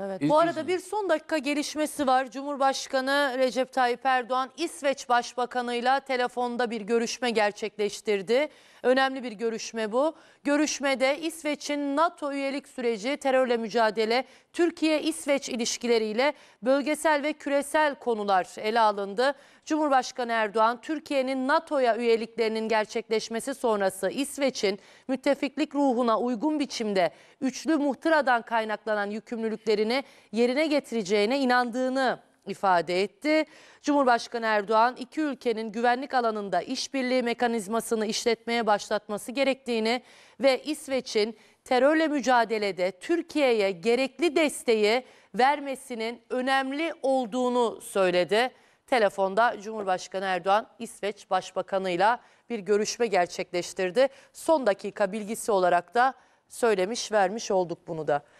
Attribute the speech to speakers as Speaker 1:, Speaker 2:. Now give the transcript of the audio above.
Speaker 1: Evet. Bu arada bir son dakika gelişmesi var. Cumhurbaşkanı Recep Tayyip Erdoğan İsveç Başbakanıyla telefonda bir görüşme gerçekleştirdi. Önemli bir görüşme bu. Görüşmede İsveç'in NATO üyelik süreci, terörle mücadele, Türkiye-İsveç ilişkileriyle bölgesel ve küresel konular ele alındı. Cumhurbaşkanı Erdoğan, Türkiye'nin NATO'ya üyeliklerinin gerçekleşmesi sonrası İsveç'in müttefiklik ruhuna uygun biçimde üçlü muhtıradan kaynaklanan yükümlülükleri vaatlerini yerine getireceğine inandığını ifade etti. Cumhurbaşkanı Erdoğan iki ülkenin güvenlik alanında işbirliği mekanizmasını işletmeye başlatması gerektiğini ve İsveç'in terörle mücadelede Türkiye'ye gerekli desteği vermesinin önemli olduğunu söyledi. Telefonda Cumhurbaşkanı Erdoğan İsveç Başbakanı'yla bir görüşme gerçekleştirdi. Son dakika bilgisi olarak da söylemiş vermiş olduk bunu da.